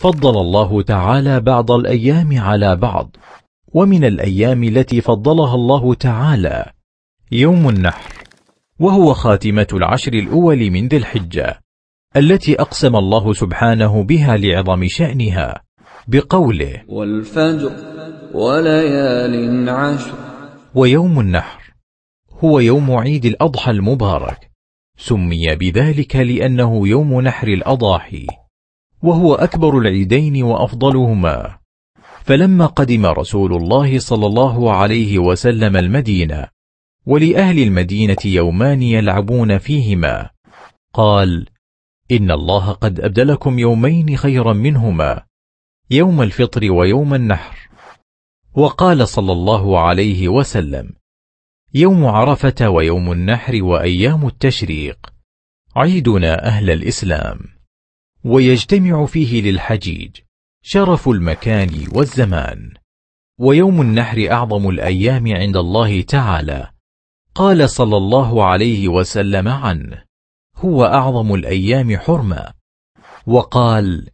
فضل الله تعالى بعض الأيام على بعض ومن الأيام التي فضلها الله تعالى يوم النحر وهو خاتمة العشر الأول من ذي الحجة التي أقسم الله سبحانه بها لعظم شأنها بقوله والفجر وليال عشر ويوم النحر هو يوم عيد الأضحى المبارك سمي بذلك لأنه يوم نحر الأضاحي وهو أكبر العيدين وأفضلهما فلما قدم رسول الله صلى الله عليه وسلم المدينة ولأهل المدينة يومان يلعبون فيهما قال إن الله قد أبدلكم يومين خيرا منهما يوم الفطر ويوم النحر وقال صلى الله عليه وسلم يوم عرفة ويوم النحر وأيام التشريق عيدنا أهل الإسلام ويجتمع فيه للحجيج شرف المكان والزمان ويوم النحر أعظم الأيام عند الله تعالى قال صلى الله عليه وسلم عنه هو أعظم الأيام حرمة وقال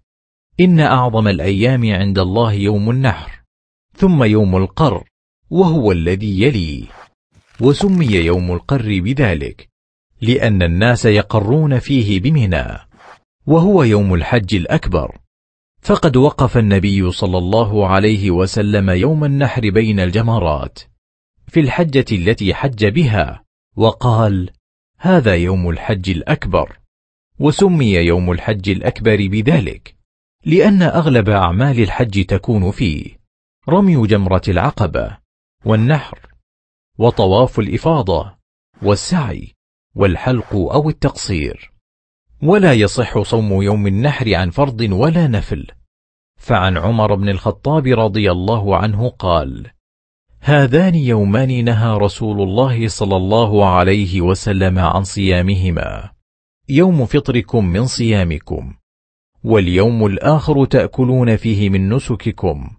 إن أعظم الأيام عند الله يوم النحر ثم يوم القر وهو الذي يليه وسمي يوم القر بذلك لأن الناس يقرون فيه بمناه وهو يوم الحج الأكبر فقد وقف النبي صلى الله عليه وسلم يوم النحر بين الجمرات في الحجة التي حج بها وقال هذا يوم الحج الأكبر وسمي يوم الحج الأكبر بذلك لأن أغلب أعمال الحج تكون فيه رمي جمرة العقبة والنحر وطواف الإفاضة والسعي والحلق أو التقصير ولا يصح صوم يوم النحر عن فرض ولا نفل فعن عمر بن الخطاب رضي الله عنه قال هذان يومان نهى رسول الله صلى الله عليه وسلم عن صيامهما يوم فطركم من صيامكم واليوم الآخر تأكلون فيه من نسككم